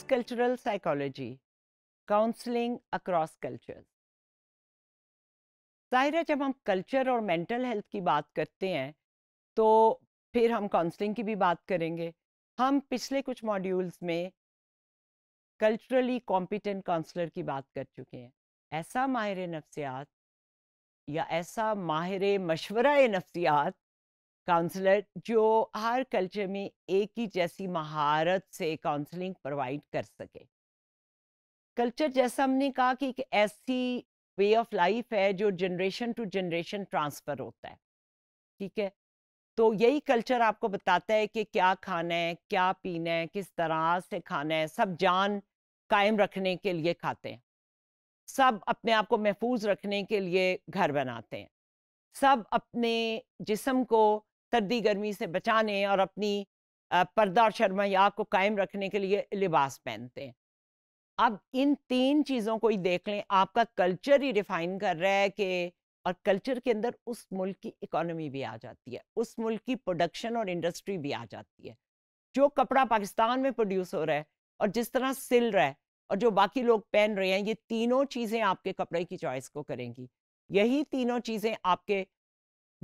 cross cultural psychology counselling across culture ज़ाहिर है जब हम कल्चर और मेंटल हेल्थ की बात करते हैं तो फिर हम काउंसलिंग की भी बात करेंगे हम पिछले कुछ मॉड्यूल्स में कल्चरली कॉम्पिटेंट काउंसलर की बात कर चुके हैं ऐसा माहिर नफ्सियात या ऐसा माहिर मशवरा नफ्सियात काउंसलर जो हर कल्चर में एक ही जैसी महारत से काउंसलिंग प्रोवाइड कर सके कल्चर जैसा हमने कहा कि एक ऐसी वे ऑफ लाइफ है जो जनरेशन टू जनरेशन ट्रांसफ़र होता है ठीक है तो यही कल्चर आपको बताता है कि क्या खाना है क्या पीना है किस तरह से खाना है सब जान कायम रखने के लिए खाते हैं सब अपने आप को महफूज रखने के लिए घर बनाते हैं सब अपने जिसम को सर्दी गर्मी से बचाने और अपनी पर्दा और शर्मा को कायम रखने के लिए लिबास पहनते हैं अब इन तीन चीज़ों को ही देख लें आपका कल्चर ही रिफाइन कर रहा है कि और कल्चर के अंदर उस मुल्क की इकोनॉमी भी आ जाती है उस मुल्क की प्रोडक्शन और इंडस्ट्री भी आ जाती है जो कपड़ा पाकिस्तान में प्रोड्यूस हो रहा है और जिस तरह सिल रहा है और जो बाकी लोग पहन रहे हैं ये तीनों चीज़ें आपके कपड़े की चॉइस को करेंगी यही तीनों चीज़ें आपके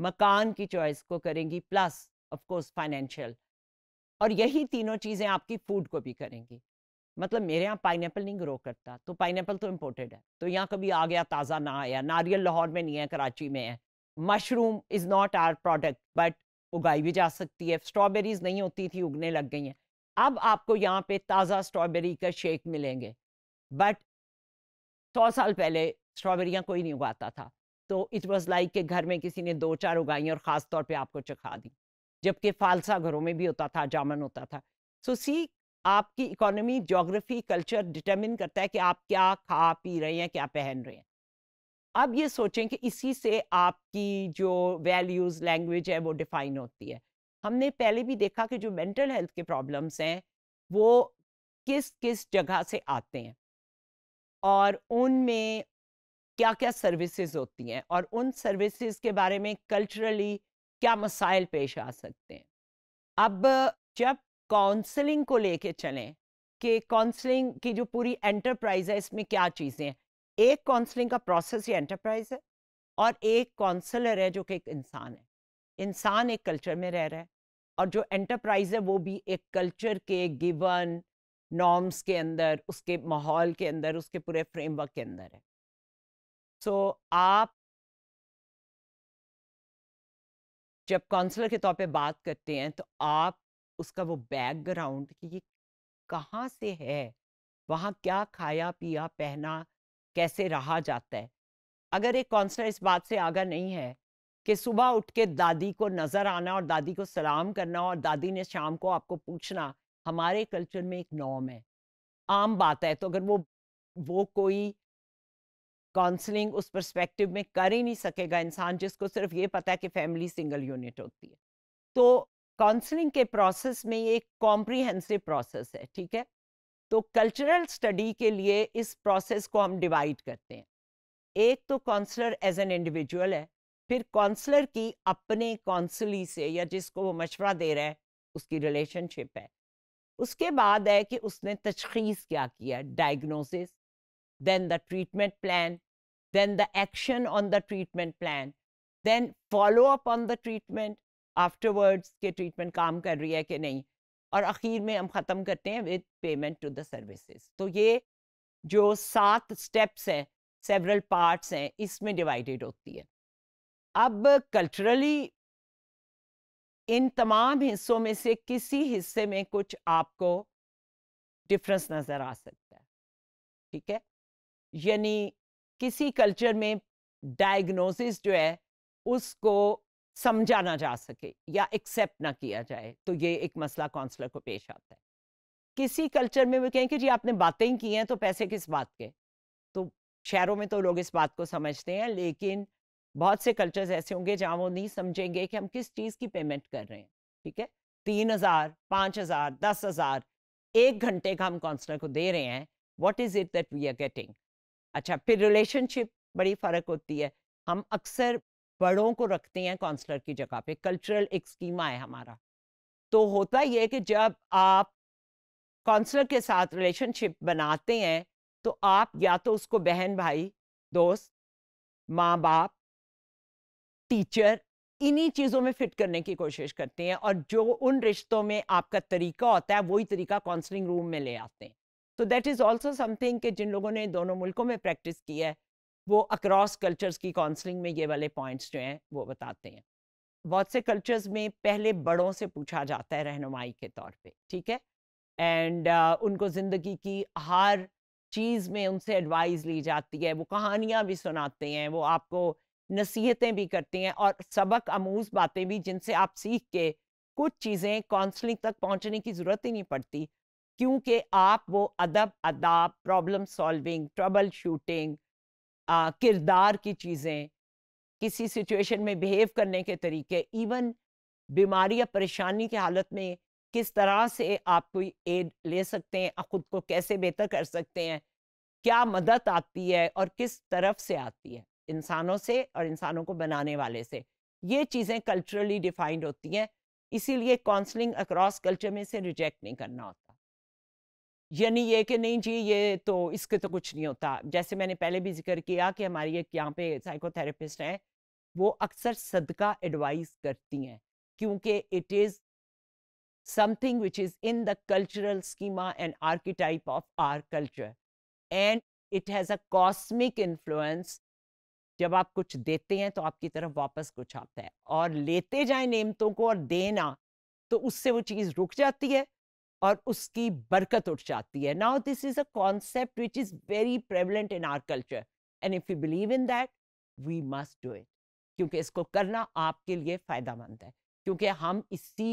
मकान की चॉइस को करेंगी प्लस ऑफ कोर्स फाइनेंशियल और यही तीनों चीज़ें आपकी फूड को भी करेंगी मतलब मेरे यहाँ पाइन नहीं ग्रो करता तो पाइनएप्पल तो इम्पोर्टेड है तो यहाँ कभी आ गया ताज़ा ना आया नारियल लाहौर में नहीं है कराची में है mushroom is not our product but उगाई भी जा सकती है स्ट्रॉबेरीज नहीं होती थी उगने लग गई हैं अब आपको यहाँ पे ताज़ा स्ट्रॉबेरी का शेक मिलेंगे बट सौ साल पहले स्ट्रॉबेरियाँ कोई नहीं उगाता था तो इट वॉज लाइक के घर में किसी ने दो चार उगाई और ख़ास तौर पे आपको चखा दी जबकि फालसा घरों में भी होता था जामन होता था सो so, सी आपकी इकोनॉमी जोग्राफी कल्चर डिटर्मिन करता है कि आप क्या खा पी रहे हैं क्या पहन रहे हैं अब ये सोचें कि इसी से आपकी जो वैल्यूज़ लैंग्वेज है वो डिफाइन होती है हमने पहले भी देखा कि जो मेंटल हेल्थ के प्रॉब्लम्स हैं वो किस किस जगह से आते हैं और उनमें क्या क्या सर्विसेज होती हैं और उन सर्विसेज के बारे में कल्चरली क्या मसाइल पेश आ सकते हैं अब जब काउंसलिंग को लेके चलें कि काउंसलिंग की जो पूरी एंटरप्राइज है इसमें क्या चीज़ें हैं एक काउंसलिंग का प्रोसेस ये एंटरप्राइज है और एक काउंसलर है जो कि एक इंसान है इंसान एक कल्चर में रह रहा है और जो एंटरप्राइज है वो भी एक कल्चर के गिवन नॉर्म्स के अंदर उसके माहौल के अंदर उसके पूरे फ्रेमवर्क के अंदर है सो तो आप जब काउंसलर के तौर पे बात करते हैं तो आप उसका वो बैकग्राउंड कि ये कहाँ से है वहाँ क्या खाया पिया पहना कैसे रहा जाता है अगर एक काउंसलर इस बात से आगा नहीं है कि सुबह उठ के दादी को नज़र आना और दादी को सलाम करना और दादी ने शाम को आपको पूछना हमारे कल्चर में एक नॉम है आम बात है तो अगर वो वो कोई काउंसलिंग उस परस्पेक्टिव में कर ही नहीं सकेगा इंसान जिसको सिर्फ ये पता है कि फैमिली सिंगल यूनिट होती है तो काउंसलिंग के प्रोसेस में ये एक कॉम्प्रीहेंसिव प्रोसेस है ठीक है तो कल्चरल स्टडी के लिए इस प्रोसेस को हम डिवाइड करते हैं एक तो काउंसलर एज एन इंडिविजुअल है फिर काउंसलर की अपने काउंसली से या जिसको वो मशवरा दे रहा है उसकी रिलेशनशिप है उसके बाद है कि उसने तशखीस क्या किया diagnosis then the treatment plan then the action on the treatment plan, then follow up on the treatment, afterwards के treatment काम कर रही है कि नहीं और आखिर में हम ख़त्म करते हैं with payment to the services तो ये जो सात स्टेप्स हैं सेवरल पार्ट्स हैं इसमें डिवाइडेड होती है अब कल्चरली इन तमाम हिस्सों में से किसी हिस्से में कुछ आपको डिफरेंस नज़र आ सकता है ठीक है यानी किसी कल्चर में डायग्नोसिस जो है उसको समझा ना जा सके या एक्सेप्ट ना किया जाए तो ये एक मसला काउंसलर को पेश आता है किसी कल्चर में वो कहें कि जी आपने बातें ही की हैं तो पैसे किस बात के तो शहरों में तो लोग इस बात को समझते हैं लेकिन बहुत से कल्चर्स ऐसे होंगे जहाँ वो नहीं समझेंगे कि हम किस चीज़ की पेमेंट कर रहे हैं ठीक है तीन हज़ार पाँच हज़ार दस हज़ार एक घंटे का हम काउंसलर को दे रहे हैं what is it that we are getting अच्छा फिर रिलेशनशिप बड़ी फ़र्क होती है हम अक्सर बड़ों को रखते हैं काउंसलर की जगह पे कल्चरल एक स्कीमा है हमारा तो होता यह कि जब आप काउंसलर के साथ रिलेशनशिप बनाते हैं तो आप या तो उसको बहन भाई दोस्त माँ बाप टीचर इन्हीं चीज़ों में फिट करने की कोशिश करते हैं और जो उन रिश्तों में आपका तरीका होता है वही तरीका काउंसलिंग रूम में ले आते हैं तो दैट इज़ ऑल्सो समथिंग कि जिन लोगों ने दोनों मुल्कों में प्रैक्टिस की है वो अक्रॉस कल्चर्स की काउंसलिंग में ये वाले पॉइंट्स जो हैं वो बताते हैं बहुत से कल्चर्स में पहले बड़ों से पूछा जाता है रहनुमाई के तौर पे ठीक है एंड uh, उनको ज़िंदगी की हर चीज़ में उनसे एडवाइस ली जाती है वो कहानियाँ भी सुनाते हैं वो आपको नसीहतें भी करती हैं और सबक आमूज बातें भी जिनसे आप सीख के कुछ चीज़ें काउंसलिंग तक पहुँचने की ज़रूरत ही नहीं पड़ती क्योंकि आप वो अदब अदाब प्रॉब्लम सॉल्विंग ट्रबल शूटिंग किरदार की चीज़ें किसी सिचुएशन में बिहेव करने के तरीके इवन बीमारी या परेशानी की हालत में किस तरह से आप कोई एड ले सकते हैं खुद को कैसे बेहतर कर सकते हैं क्या मदद आती है और किस तरफ से आती है इंसानों से और इंसानों को बनाने वाले से ये चीज़ें कल्चरली डिफाइंड होती हैं इसीलिए काउंसलिंग अक्रॉस कल्चर में से रिजेक्ट नहीं करना होता यानी ये कि नहीं जी ये तो इसके तो कुछ नहीं होता जैसे मैंने पहले भी जिक्र किया कि हमारी एक यहाँ पे साइकोथेरेपिस्ट हैं वो अक्सर सदका एडवाइस करती हैं क्योंकि it is something which is in the cultural schema and archetype of our culture and it has a cosmic influence जब आप कुछ देते हैं तो आपकी तरफ वापस कुछ आता है और लेते जाए नेमतों को और देना तो उससे वो चीज़ रुक जाती है और उसकी बरकत उठ जाती है now this is a concept which is very prevalent in our culture and if you believe in that we must do it क्योंकि इसको करना आपके लिए फायदा मंद है क्योंकि हम इसी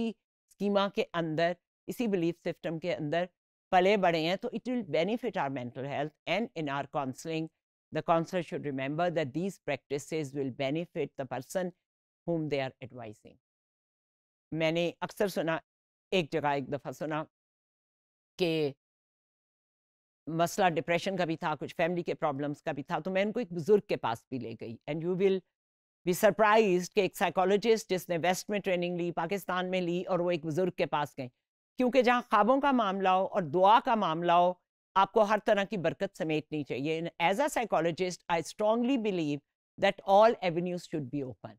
स्कीमा के अंदर इसी बिलीफ सिस्टम के अंदर पले बढ़े हैं तो it will benefit our mental health and in our counselling the counsellor should remember that these practice will benefit the person whom they are advising मैंने अक्सर सुना एक जगह एक दफ़ा सुना के मसला डिप्रेशन का भी था कुछ फैमिली के प्रॉब्लम्स का भी था तो मैं उनको एक बुज़ुर्ग के पास भी ले गई एंड यू विल भी सरप्राइज के एक साइकोलॉजिस्ट जिसने वेस्ट में ट्रेनिंग ली पाकिस्तान में ली और वो एक बुज़ुर्ग के पास गई क्योंकि जहाँ ख्वाबों का मामला हो और दुआ का मामला हो आपको हर तरह की बरकत समेटनी चाहिए as a psychologist I strongly believe that all avenues should be open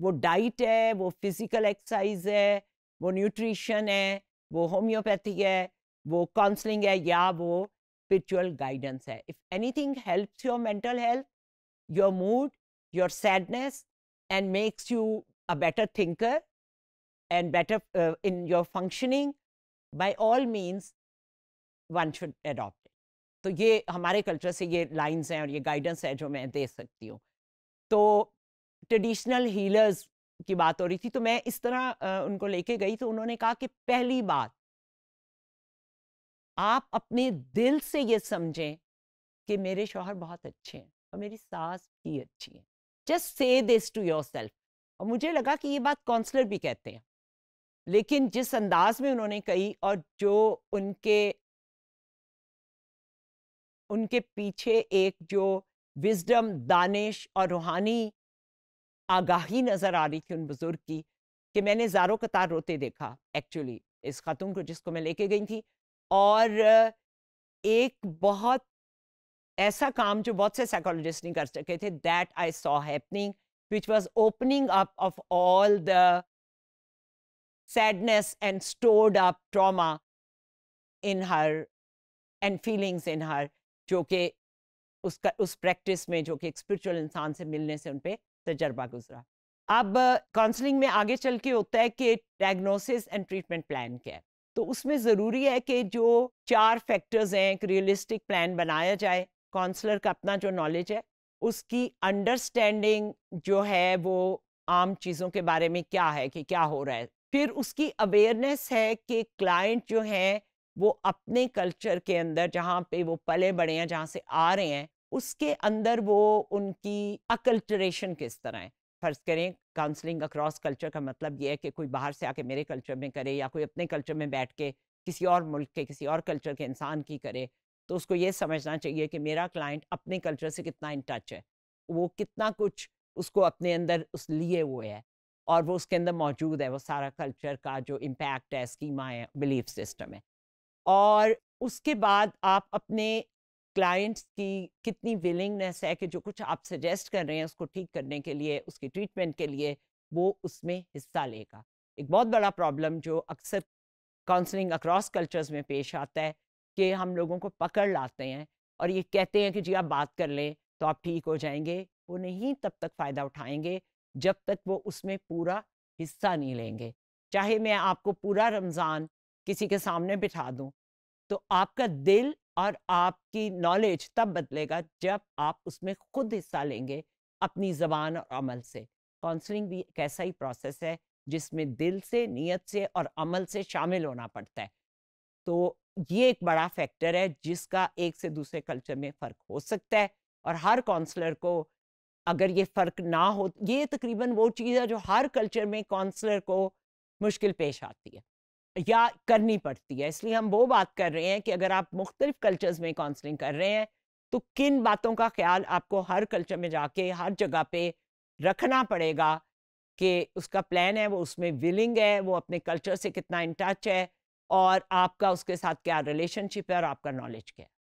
वो डाइट है वो फिज़िकल एक्सरसाइज है वो न्यूट्रिशन है वो होम्योपैथी है वो काउंसलिंग है या वो स्पिरिचुअल गाइडेंस है if anything helps your mental health your mood your sadness and makes you a better thinker and better in your functioning by all means one should adopt तो ये हमारे culture से ये lines हैं और ये guidance है जो मैं दे सकती हूँ तो ट्रेडिशनल हीलर्स की बात हो रही थी तो मैं इस तरह उनको लेके गई तो उन्होंने कहा कि पहली बात आप अपने दिल से ये समझें कि मेरे शोहर बहुत अच्छे हैं और मेरी सास भी अच्छी है just say this to your self और मुझे लगा कि ये बात काउंसलर भी कहते हैं लेकिन जिस अंदाज में उन्होंने कही और जो उनके उनके पीछे एक जो विजडम दानिश और रूहानी आगाही नज़र आ रही थी उन बुज़ुर्ग की कि मैंने ज़ारो कतार रोते देखा एक्चुअली इस खातून को जिसको मैं लेके गई थी और एक बहुत ऐसा काम जो बहुत से साइकोलॉजिस्ट नहीं कर सके थे that I saw happening which was opening up of all the sadness and stored up trauma in her and feelings in her जो कि उसका उस प्रैक्टिस में जो कि एक स्पिरिचुअल इंसान से मिलने से उन पर तजर्बा गुजरा अब काउंसलिंग में आगे चल के होता है कि डायग्नोसिस एंड ट्रीटमेंट प्लान क्या है तो उसमें ज़रूरी है कि जो चार फैक्टर्स हैं एक रियलिस्टिक प्लान बनाया जाए काउंसलर का अपना जो नॉलेज है उसकी अंडरस्टैंडिंग जो है वो आम चीज़ों के बारे में क्या है कि क्या हो रहा है फिर उसकी अवेयरनेस है कि क्लाइंट जो हैं वो अपने कल्चर के अंदर जहाँ पे वो पले बड़े हैं जहाँ से आ रहे हैं उसके अंदर वो उनकी अकल्ट्रेशन किस तरह है फ़र्ज़ करें काउंसलिंग अक्रॉस कल्चर का मतलब ये है कि कोई बाहर से आके मेरे कल्चर में करे या कोई अपने कल्चर में बैठ के किसी और मुल्क के किसी और कल्चर के इंसान की करे तो उसको ये समझना चाहिए कि मेरा क्लाइंट अपने कल्चर से कितना इन टच है वो कितना कुछ उसको अपने अंदर उस लिए हुए है और वो उसके अंदर मौजूद है वो सारा कल्चर का जो इम्पैक्ट है स्कीमा है बिलीफ सिस्टम है और उसके बाद आप अपने क्लाइंट्स की कितनी विलिंगनेस है कि जो कुछ आप सजेस्ट कर रहे हैं उसको ठीक करने के लिए उसकी ट्रीटमेंट के लिए वो उसमें हिस्सा लेगा एक बहुत बड़ा प्रॉब्लम जो अक्सर काउंसलिंग अक्रॉस कल्चर्स में पेश आता है कि हम लोगों को पकड़ लाते हैं और ये कहते हैं कि जी आप बात कर लें तो आप ठीक हो जाएंगे वो नहीं तब तक फ़ायदा उठाएंगे जब तक वो उसमें पूरा हिस्सा नहीं लेंगे चाहे मैं आपको पूरा रमज़ान किसी के सामने बिठा दूँ तो आपका दिल और आपकी नॉलेज तब बदलेगा जब आप उसमें खुद हिस्सा लेंगे अपनी जबान और अमल से काउंसलिंग भी एक ऐसा ही प्रोसेस है जिसमें दिल से नीयत से और अमल से शामिल होना पड़ता है तो ये एक बड़ा फैक्टर है जिसका एक से दूसरे कल्चर में फ़र्क हो सकता है और हर काउंसलर को अगर ये फ़र्क ना हो ये तकरीबन वो चीज़ है जो हर कल्चर में काउंसलर को मुश्किल पेश आती है या करनी पड़ती है इसलिए हम वो बात कर रहे हैं कि अगर आप मुख्तलिफ कल्चर्स में काउंसलिंग कर रहे हैं तो किन बातों का ख्याल आपको हर कल्चर में जाके हर जगह पे रखना पड़ेगा कि उसका प्लान है वो उसमें विलिंग है वो अपने कल्चर से कितना इन टच है और आपका उसके साथ क्या रिलेशनशिप है और आपका नॉलेज क्या है